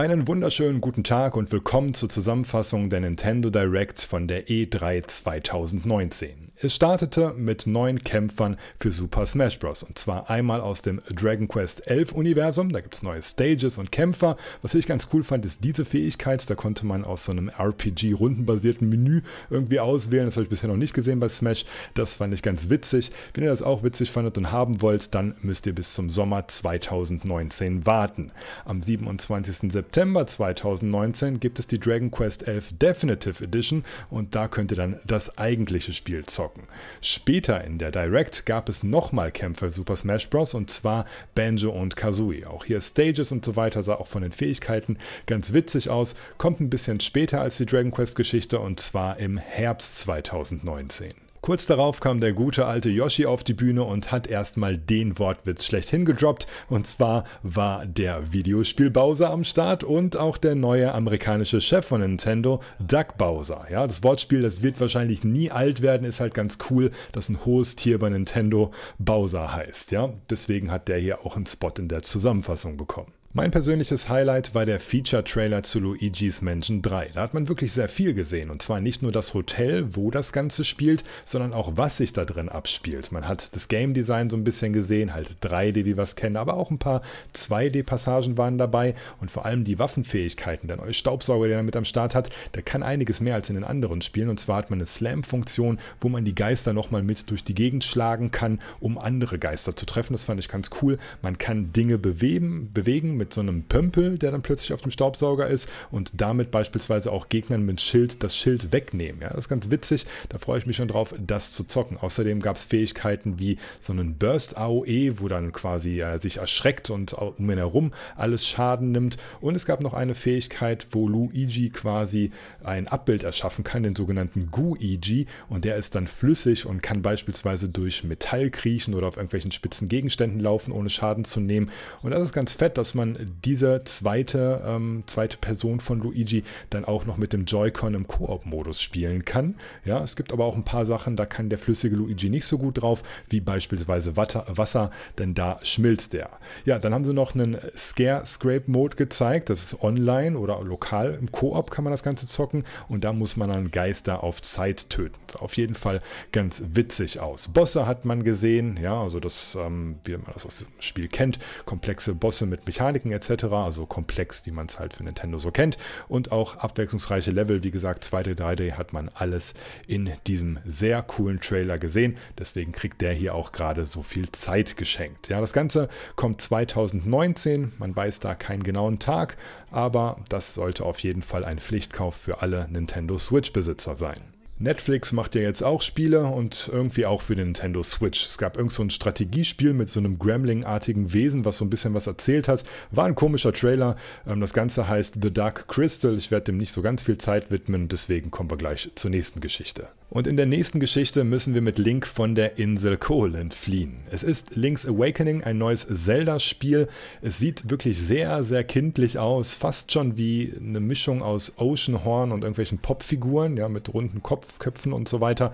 Einen wunderschönen guten Tag und willkommen zur Zusammenfassung der Nintendo Direct von der E3 2019. Es startete mit neuen Kämpfern für Super Smash Bros. Und zwar einmal aus dem Dragon Quest 11 Universum, da gibt es neue Stages und Kämpfer. Was ich ganz cool fand, ist diese Fähigkeit, da konnte man aus so einem RPG-rundenbasierten Menü irgendwie auswählen. Das habe ich bisher noch nicht gesehen bei Smash. Das fand ich ganz witzig. Wenn ihr das auch witzig fandet und haben wollt, dann müsst ihr bis zum Sommer 2019 warten. Am 27. September September 2019 gibt es die Dragon Quest 11 Definitive Edition und da könnt ihr dann das eigentliche Spiel zocken. Später in der Direct gab es nochmal Kämpfe für Super Smash Bros. und zwar Banjo und Kazooie. Auch hier Stages und so weiter sah auch von den Fähigkeiten ganz witzig aus, kommt ein bisschen später als die Dragon Quest Geschichte und zwar im Herbst 2019. Kurz darauf kam der gute alte Yoshi auf die Bühne und hat erstmal den Wortwitz schlechthin gedroppt. Und zwar war der Videospiel Bowser am Start und auch der neue amerikanische Chef von Nintendo, Doug Bowser. Ja, das Wortspiel, das wird wahrscheinlich nie alt werden, ist halt ganz cool, dass ein hohes Tier bei Nintendo Bowser heißt. Ja, deswegen hat der hier auch einen Spot in der Zusammenfassung bekommen. Mein persönliches Highlight war der Feature-Trailer zu Luigi's Mansion 3. Da hat man wirklich sehr viel gesehen. Und zwar nicht nur das Hotel, wo das Ganze spielt, sondern auch, was sich da drin abspielt. Man hat das Game Design so ein bisschen gesehen, halt 3D, wie wir es kennen, aber auch ein paar 2D-Passagen waren dabei. Und vor allem die Waffenfähigkeiten. Der neue Staubsauger, der damit am Start hat, der kann einiges mehr als in den anderen Spielen. Und zwar hat man eine Slam-Funktion, wo man die Geister nochmal mit durch die Gegend schlagen kann, um andere Geister zu treffen. Das fand ich ganz cool. Man kann Dinge bewegen, bewegen mit so einem Pömpel, der dann plötzlich auf dem Staubsauger ist und damit beispielsweise auch Gegnern mit Schild das Schild wegnehmen. Ja, das ist ganz witzig, da freue ich mich schon drauf, das zu zocken. Außerdem gab es Fähigkeiten wie so einen Burst AOE, wo dann quasi äh, sich erschreckt und um ihn herum alles Schaden nimmt. Und es gab noch eine Fähigkeit, wo Luigi quasi ein Abbild erschaffen kann, den sogenannten Guigi. Und der ist dann flüssig und kann beispielsweise durch Metall kriechen oder auf irgendwelchen spitzen Gegenständen laufen, ohne Schaden zu nehmen. Und das ist ganz fett, dass man dann diese zweite, ähm, zweite Person von Luigi dann auch noch mit dem Joy-Con im Koop-Modus spielen kann. Ja, es gibt aber auch ein paar Sachen, da kann der flüssige Luigi nicht so gut drauf, wie beispielsweise Wasser, denn da schmilzt er. Ja, dann haben sie noch einen Scare-Scrape-Mode gezeigt. Das ist online oder lokal. Im Koop kann man das Ganze zocken und da muss man dann Geister auf Zeit töten. Auf jeden Fall ganz witzig aus. Bosse hat man gesehen, ja, also das, ähm, wie man das aus dem Spiel kennt, komplexe Bosse mit Mechanik Mechaniken etc., also komplex, wie man es halt für Nintendo so kennt. Und auch abwechslungsreiche Level, wie gesagt, 2D, 3D hat man alles in diesem sehr coolen Trailer gesehen. Deswegen kriegt der hier auch gerade so viel Zeit geschenkt. Ja, das Ganze kommt 2019, man weiß da keinen genauen Tag, aber das sollte auf jeden Fall ein Pflichtkauf für alle Nintendo Switch-Besitzer sein. Netflix macht ja jetzt auch Spiele und irgendwie auch für den Nintendo Switch. Es gab irgend so ein Strategiespiel mit so einem Gremling-artigen Wesen, was so ein bisschen was erzählt hat. War ein komischer Trailer. Ähm, das Ganze heißt The Dark Crystal. Ich werde dem nicht so ganz viel Zeit widmen, deswegen kommen wir gleich zur nächsten Geschichte. Und in der nächsten Geschichte müssen wir mit Link von der Insel Koholint fliehen. Es ist Link's Awakening, ein neues Zelda-Spiel. Es sieht wirklich sehr, sehr kindlich aus, fast schon wie eine Mischung aus Oceanhorn und irgendwelchen Popfiguren, ja, mit runden Kopf Köpfen und so weiter.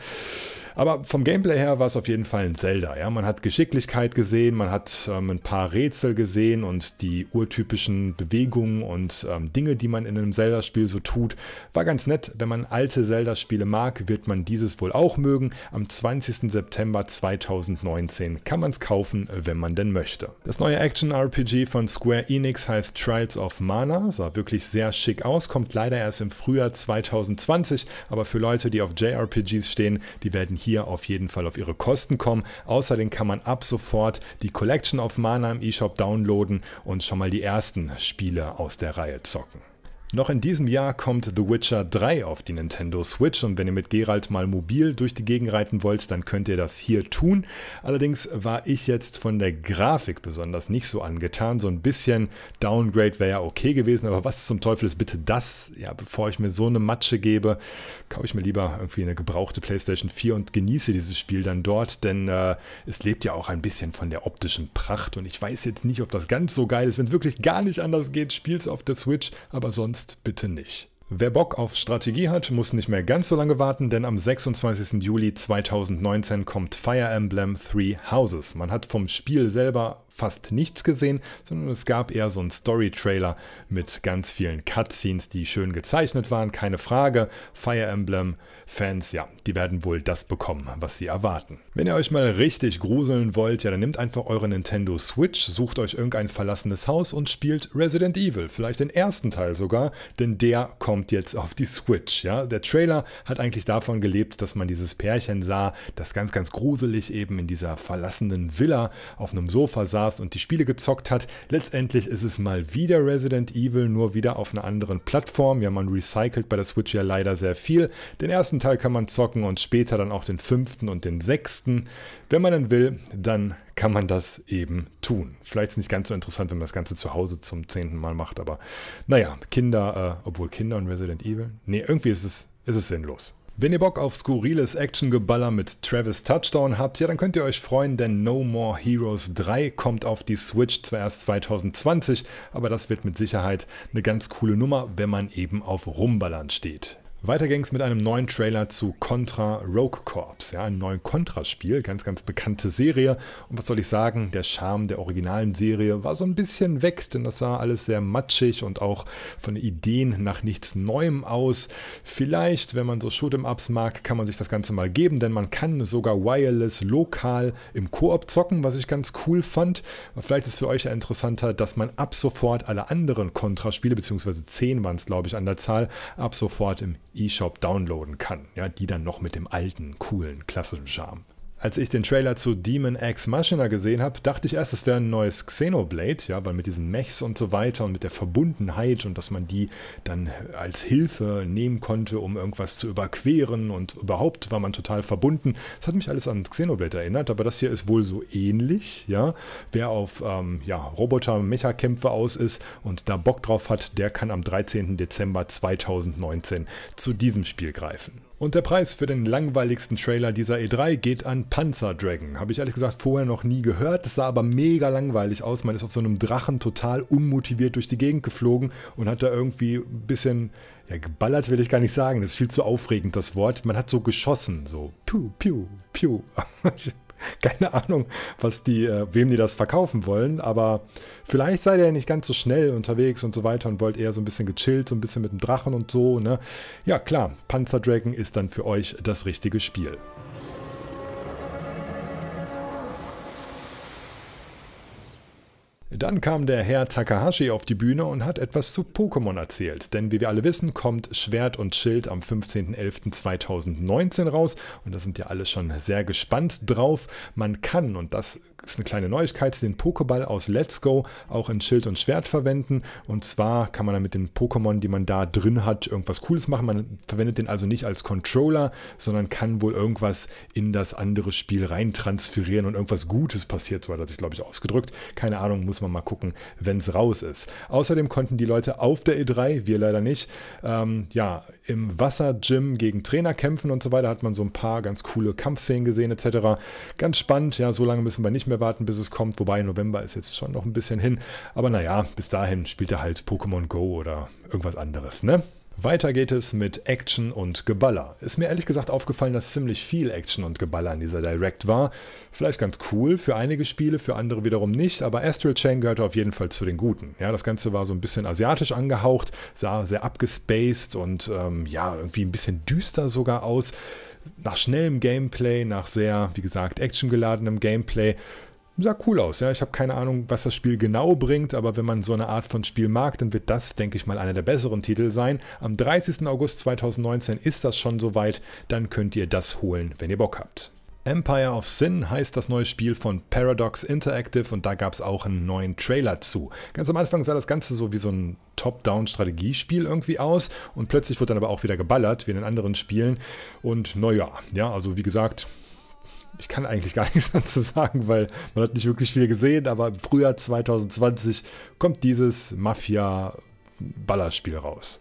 Aber vom Gameplay her war es auf jeden Fall ein Zelda. Ja? Man hat Geschicklichkeit gesehen, man hat ähm, ein paar Rätsel gesehen und die urtypischen Bewegungen und ähm, Dinge, die man in einem Zelda-Spiel so tut. War ganz nett. Wenn man alte Zelda-Spiele mag, wird man dieses wohl auch mögen. Am 20. September 2019 kann man es kaufen, äh, wenn man denn möchte. Das neue Action-RPG von Square Enix heißt Trials of Mana. Sah wirklich sehr schick aus, kommt leider erst im Frühjahr 2020, aber für Leute, die auf JRPGs stehen, die werden hier hier auf jeden Fall auf ihre Kosten kommen. Außerdem kann man ab sofort die Collection of Mana im eShop downloaden und schon mal die ersten Spiele aus der Reihe zocken. Noch in diesem Jahr kommt The Witcher 3 auf die Nintendo Switch und wenn ihr mit Geralt mal mobil durch die Gegend reiten wollt, dann könnt ihr das hier tun. Allerdings war ich jetzt von der Grafik besonders nicht so angetan. So ein bisschen Downgrade wäre ja okay gewesen, aber was zum Teufel ist bitte das? Ja, bevor ich mir so eine Matsche gebe, kaufe ich mir lieber irgendwie eine gebrauchte PlayStation 4 und genieße dieses Spiel dann dort, denn äh, es lebt ja auch ein bisschen von der optischen Pracht und ich weiß jetzt nicht, ob das ganz so geil ist. Wenn es wirklich gar nicht anders geht, spielt es auf der Switch, aber sonst sonst bitte nicht. Wer Bock auf Strategie hat, muss nicht mehr ganz so lange warten, denn am 26. Juli 2019 kommt Fire Emblem Three Houses. Man hat vom Spiel selber fast nichts gesehen, sondern es gab eher so einen Story-Trailer mit ganz vielen Cutscenes, die schön gezeichnet waren, keine Frage. Fire Emblem-Fans, ja, die werden wohl das bekommen, was sie erwarten. Wenn ihr euch mal richtig gruseln wollt, ja, dann nehmt einfach eure Nintendo Switch, sucht euch irgendein verlassenes Haus und spielt Resident Evil, vielleicht den ersten Teil sogar, denn der kommt kommt jetzt auf die Switch. Ja? Der Trailer hat eigentlich davon gelebt, dass man dieses Pärchen sah, das ganz, ganz gruselig eben in dieser verlassenen Villa auf einem Sofa saß und die Spiele gezockt hat. Letztendlich ist es mal wieder Resident Evil, nur wieder auf einer anderen Plattform. Ja, man recycelt bei der Switch ja leider sehr viel. Den ersten Teil kann man zocken und später dann auch den fünften und den sechsten. Wenn man dann will, dann kann man das eben tun. Vielleicht ist es nicht ganz so interessant, wenn man das Ganze zu Hause zum zehnten Mal macht, aber naja, Kinder, äh, obwohl Kinder und Resident Evil, nee, irgendwie ist es, ist es sinnlos. Wenn ihr Bock auf skurriles Actiongeballer mit Travis Touchdown habt, ja, dann könnt ihr euch freuen, denn No More Heroes 3 kommt auf die Switch zwar erst 2020, aber das wird mit Sicherheit eine ganz coole Nummer, wenn man eben auf Rumballern steht. Weiter ging es mit einem neuen Trailer zu Contra Rogue Corps, ja, einem neuen Contra-Spiel, ganz, ganz bekannte Serie. Und was soll ich sagen, der Charme der originalen Serie war so ein bisschen weg, denn das sah alles sehr matschig und auch von Ideen nach nichts Neuem aus. Vielleicht, wenn man so Shoot'em-Ups mag, kann man sich das Ganze mal geben, denn man kann sogar wireless lokal im Koop zocken, was ich ganz cool fand. Vielleicht ist es für euch ja interessanter, dass man ab sofort alle anderen Contra-Spiele, beziehungsweise 10 waren es, glaube ich, an der Zahl, ab sofort im eShop downloaden kann, ja, die dann noch mit dem alten, coolen, klassischen Charme als ich den Trailer zu Demon X Machina gesehen habe, dachte ich erst, es wäre ein neues Xenoblade, ja, weil mit diesen Mechs und so weiter und mit der Verbundenheit und dass man die dann als Hilfe nehmen konnte, um irgendwas zu überqueren und überhaupt war man total verbunden. Das hat mich alles an Xenoblade erinnert, aber das hier ist wohl so ähnlich, ja. Wer auf ähm, ja, Roboter-Mecha-Kämpfe aus ist und da Bock drauf hat, der kann am 13. Dezember 2019 zu diesem Spiel greifen. Und der Preis für den langweiligsten Trailer dieser E3 geht an Panzer Dragon. Habe ich ehrlich gesagt vorher noch nie gehört. Das sah aber mega langweilig aus. Man ist auf so einem Drachen total unmotiviert durch die Gegend geflogen und hat da irgendwie ein bisschen, ja, geballert will ich gar nicht sagen. Das ist viel zu aufregend, das Wort. Man hat so geschossen, so piu, piu, piu. keine Ahnung, was die, äh, wem die das verkaufen wollen, aber vielleicht seid ihr ja nicht ganz so schnell unterwegs und so weiter und wollt eher so ein bisschen gechillt, so ein bisschen mit dem Drachen und so, ne? Ja, klar, Panzer Dragon ist dann für euch das richtige Spiel. Dann kam der Herr Takahashi auf die Bühne und hat etwas zu Pokémon erzählt, denn wie wir alle wissen, kommt Schwert und Schild am 15.11.2019 raus und da sind ja alle schon sehr gespannt drauf. Man kann, und das ist eine kleine Neuigkeit, den Pokéball aus Let's Go auch in Schild und Schwert verwenden und zwar kann man dann mit den Pokémon, die man da drin hat, irgendwas Cooles machen. Man verwendet den also nicht als Controller, sondern kann wohl irgendwas in das andere Spiel rein transferieren und irgendwas Gutes passiert, so hat er sich glaube ich ausgedrückt. Keine Ahnung, muss muss man mal gucken, wenn es raus ist. Außerdem konnten die Leute auf der E3, wir leider nicht, ähm, ja, im Wasser-Gym gegen Trainer kämpfen und so weiter. Hat man so ein paar ganz coole Kampfszenen gesehen etc. Ganz spannend, ja, so lange müssen wir nicht mehr warten, bis es kommt. Wobei November ist jetzt schon noch ein bisschen hin. Aber naja, bis dahin spielt er halt Pokémon Go oder irgendwas anderes, ne? Weiter geht es mit Action und Geballer. Ist mir ehrlich gesagt aufgefallen, dass ziemlich viel Action und Geballer in dieser Direct war. Vielleicht ganz cool für einige Spiele, für andere wiederum nicht, aber Astral Chain gehörte auf jeden Fall zu den Guten. Ja, das Ganze war so ein bisschen asiatisch angehaucht, sah sehr abgespaced und ähm, ja, irgendwie ein bisschen düster sogar aus nach schnellem Gameplay, nach sehr, wie gesagt, actiongeladenem Gameplay sah cool aus. Ja, ich habe keine Ahnung, was das Spiel genau bringt, aber wenn man so eine Art von Spiel mag, dann wird das, denke ich mal, einer der besseren Titel sein. Am 30. August 2019 ist das schon soweit. Dann könnt ihr das holen, wenn ihr Bock habt. Empire of Sin heißt das neue Spiel von Paradox Interactive und da gab es auch einen neuen Trailer zu. Ganz am Anfang sah das Ganze so wie so ein Top-Down-Strategiespiel irgendwie aus und plötzlich wird dann aber auch wieder geballert, wie in den anderen Spielen. Und naja, ja, also wie gesagt, ich kann eigentlich gar nichts dazu sagen, weil man hat nicht wirklich viel gesehen, aber im Frühjahr 2020 kommt dieses Mafia-Ballerspiel raus.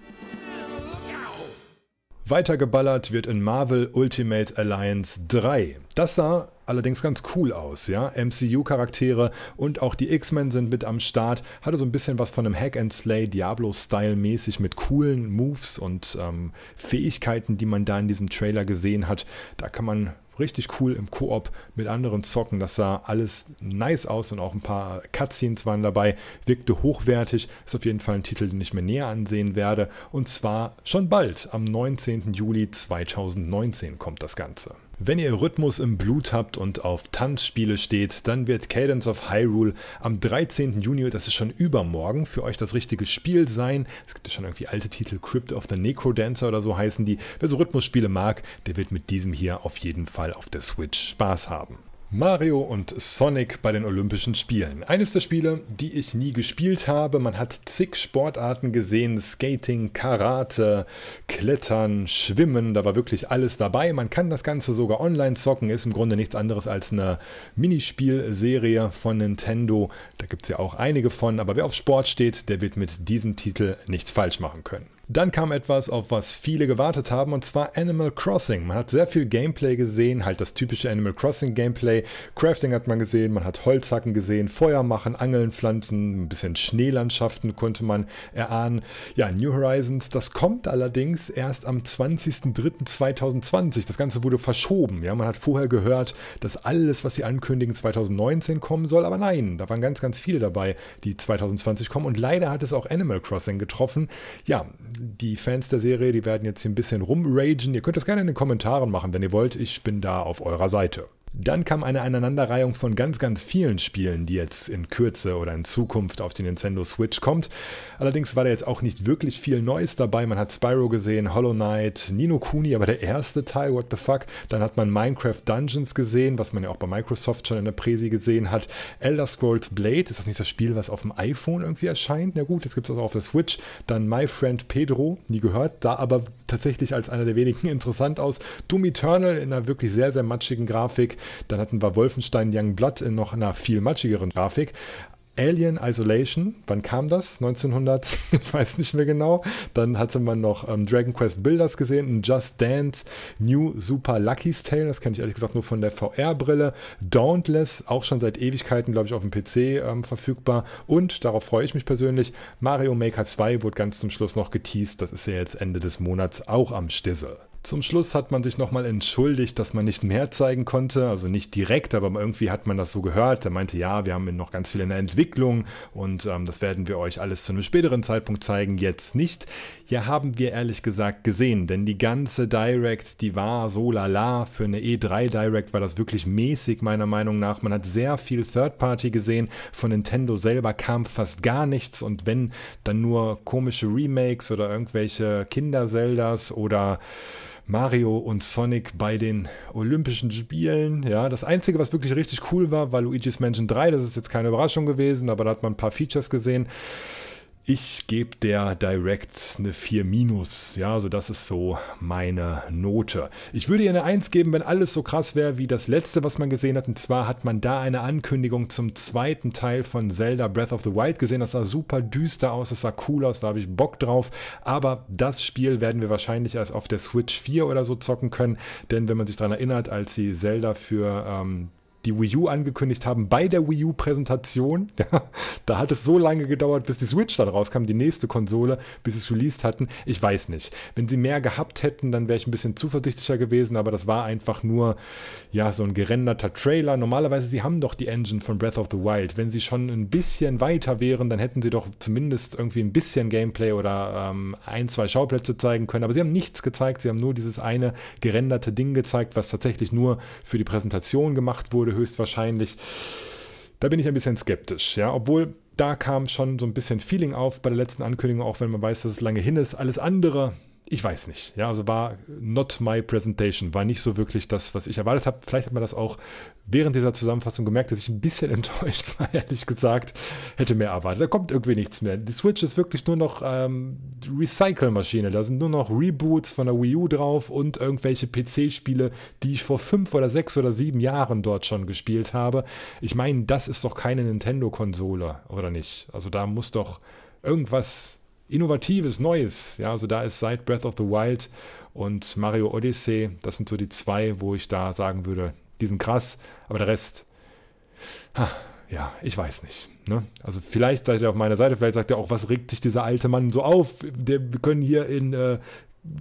Weitergeballert wird in Marvel Ultimate Alliance 3. Das sah allerdings ganz cool aus, ja. MCU-Charaktere und auch die X-Men sind mit am Start. Hatte so ein bisschen was von einem Hack-and-Slay, Diablo-Style-mäßig mit coolen Moves und ähm, Fähigkeiten, die man da in diesem Trailer gesehen hat. Da kann man richtig cool im Koop mit anderen zocken. Das sah alles nice aus und auch ein paar Cutscenes waren dabei, wirkte hochwertig. Ist auf jeden Fall ein Titel, den ich mir näher ansehen werde. Und zwar schon bald, am 19. Juli 2019 kommt das Ganze. Wenn ihr Rhythmus im Blut habt und auf Tanzspiele steht, dann wird Cadence of Hyrule am 13. Juni, das ist schon übermorgen, für euch das richtige Spiel sein. Es gibt ja schon irgendwie alte Titel, Crypt of the Necro Dancer oder so heißen die. Wer so Rhythmusspiele mag, der wird mit diesem hier auf jeden Fall auf der Switch Spaß haben. Mario und Sonic bei den Olympischen Spielen. Eines der Spiele, die ich nie gespielt habe. Man hat zig Sportarten gesehen: Skating, Karate, Klettern, Schwimmen. Da war wirklich alles dabei. Man kann das Ganze sogar online zocken. Ist im Grunde nichts anderes als eine Minispielserie von Nintendo. Da gibt es ja auch einige von. Aber wer auf Sport steht, der wird mit diesem Titel nichts falsch machen können. Dann kam etwas, auf was viele gewartet haben, und zwar Animal Crossing. Man hat sehr viel Gameplay gesehen, halt das typische Animal Crossing Gameplay. Crafting hat man gesehen, man hat Holzhacken gesehen, Feuer machen, Angeln, Pflanzen, ein bisschen Schneelandschaften konnte man erahnen. Ja, New Horizons, das kommt allerdings erst am 20.03.2020. Das Ganze wurde verschoben. Ja, man hat vorher gehört, dass alles, was sie ankündigen, 2019 kommen soll, aber nein, da waren ganz, ganz viele dabei, die 2020 kommen. Und leider hat es auch Animal Crossing getroffen. Ja, die Fans der Serie, die werden jetzt hier ein bisschen rumragen. Ihr könnt das gerne in den Kommentaren machen, wenn ihr wollt. Ich bin da auf eurer Seite. Dann kam eine Aneinanderreihung von ganz, ganz vielen Spielen, die jetzt in Kürze oder in Zukunft auf die Nintendo Switch kommt. Allerdings war da jetzt auch nicht wirklich viel Neues dabei. Man hat Spyro gesehen, Hollow Knight, Nino Kuni, aber der erste Teil, what the fuck. Dann hat man Minecraft Dungeons gesehen, was man ja auch bei Microsoft schon in der Präsi gesehen hat. Elder Scrolls Blade, ist das nicht das Spiel, was auf dem iPhone irgendwie erscheint? Na gut, jetzt gibt es das auch auf der Switch. Dann My Friend Pedro, nie gehört, da aber tatsächlich als einer der wenigen interessant aus. Doom Eternal in einer wirklich sehr, sehr matschigen Grafik. Dann hatten wir Wolfenstein Youngblood in noch einer viel matschigeren Grafik. Alien Isolation, wann kam das? 1900, ich weiß nicht mehr genau. Dann hatte man noch ähm, Dragon Quest Builders gesehen, ein Just Dance, New Super Lucky's Tale, das kenne ich ehrlich gesagt nur von der VR-Brille, Dauntless, auch schon seit Ewigkeiten, glaube ich, auf dem PC ähm, verfügbar. Und, darauf freue ich mich persönlich, Mario Maker 2 wurde ganz zum Schluss noch geteased, das ist ja jetzt Ende des Monats auch am Stissel. Zum Schluss hat man sich nochmal entschuldigt, dass man nicht mehr zeigen konnte, also nicht direkt, aber irgendwie hat man das so gehört. Er meinte, ja, wir haben noch ganz viel in der Entwicklung und ähm, das werden wir euch alles zu einem späteren Zeitpunkt zeigen, jetzt nicht. Ja, haben wir ehrlich gesagt gesehen, denn die ganze Direct, die war so lala. Für eine E3 Direct war das wirklich mäßig, meiner Meinung nach. Man hat sehr viel Third-Party gesehen, von Nintendo selber kam fast gar nichts und wenn, dann nur komische Remakes oder irgendwelche Kinder-Zeldas oder... Mario und Sonic bei den Olympischen Spielen. Ja, das Einzige, was wirklich richtig cool war, war Luigi's Mansion 3. Das ist jetzt keine Überraschung gewesen, aber da hat man ein paar Features gesehen. Ich gebe der Direct eine 4 minus, ja, so also das ist so meine Note. Ich würde ihr eine 1 geben, wenn alles so krass wäre wie das letzte, was man gesehen hat. Und zwar hat man da eine Ankündigung zum zweiten Teil von Zelda Breath of the Wild gesehen. Das sah super düster aus, das sah cool aus, da habe ich Bock drauf. Aber das Spiel werden wir wahrscheinlich erst auf der Switch 4 oder so zocken können, denn wenn man sich daran erinnert, als sie Zelda für ähm, die Wii U angekündigt haben bei der Wii U-Präsentation. Ja, da hat es so lange gedauert, bis die Switch dann rauskam, die nächste Konsole, bis sie es released hatten. Ich weiß nicht. Wenn sie mehr gehabt hätten, dann wäre ich ein bisschen zuversichtlicher gewesen, aber das war einfach nur ja, so ein gerenderter Trailer. Normalerweise, sie haben doch die Engine von Breath of the Wild. Wenn sie schon ein bisschen weiter wären, dann hätten sie doch zumindest irgendwie ein bisschen Gameplay oder ähm, ein, zwei Schauplätze zeigen können. Aber sie haben nichts gezeigt. Sie haben nur dieses eine gerenderte Ding gezeigt, was tatsächlich nur für die Präsentation gemacht wurde höchstwahrscheinlich. Da bin ich ein bisschen skeptisch, ja, obwohl da kam schon so ein bisschen Feeling auf bei der letzten Ankündigung, auch wenn man weiß, dass es lange hin ist. Alles andere ich weiß nicht. Ja, also war not my presentation, war nicht so wirklich das, was ich erwartet habe. Vielleicht hat man das auch während dieser Zusammenfassung gemerkt, dass ich ein bisschen enttäuscht war, ehrlich gesagt. Hätte mehr erwartet. Da kommt irgendwie nichts mehr. Die Switch ist wirklich nur noch ähm, Recycle-Maschine. Da sind nur noch Reboots von der Wii U drauf und irgendwelche PC-Spiele, die ich vor fünf oder sechs oder sieben Jahren dort schon gespielt habe. Ich meine, das ist doch keine Nintendo-Konsole, oder nicht? Also da muss doch irgendwas Innovatives, Neues. Ja, also da ist seit Breath of the Wild und Mario Odyssey, das sind so die zwei, wo ich da sagen würde, die sind krass, aber der Rest, ha, ja, ich weiß nicht. Ne? Also vielleicht seid ihr auf meiner Seite, vielleicht sagt ihr auch, was regt sich dieser alte Mann so auf? Der, wir können hier in äh,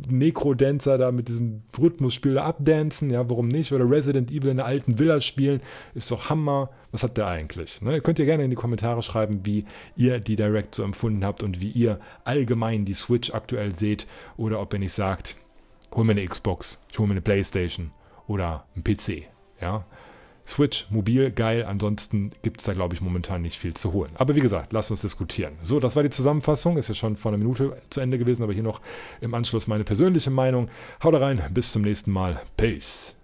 Necro-Dancer da mit diesem Rhythmusspiel abdancen, ja, warum nicht? Oder Resident Evil in der alten Villa spielen, ist doch Hammer. Was habt ihr eigentlich? Ne? Könnt ihr gerne in die Kommentare schreiben, wie ihr die Direct so empfunden habt und wie ihr allgemein die Switch aktuell seht oder ob ihr nicht sagt, hol mir eine Xbox, ich hol mir eine Playstation oder einen PC, ja. Switch, mobil, geil. Ansonsten gibt es da, glaube ich, momentan nicht viel zu holen. Aber wie gesagt, lasst uns diskutieren. So, das war die Zusammenfassung. Ist ja schon vor einer Minute zu Ende gewesen, aber hier noch im Anschluss meine persönliche Meinung. Haut rein, bis zum nächsten Mal. Peace.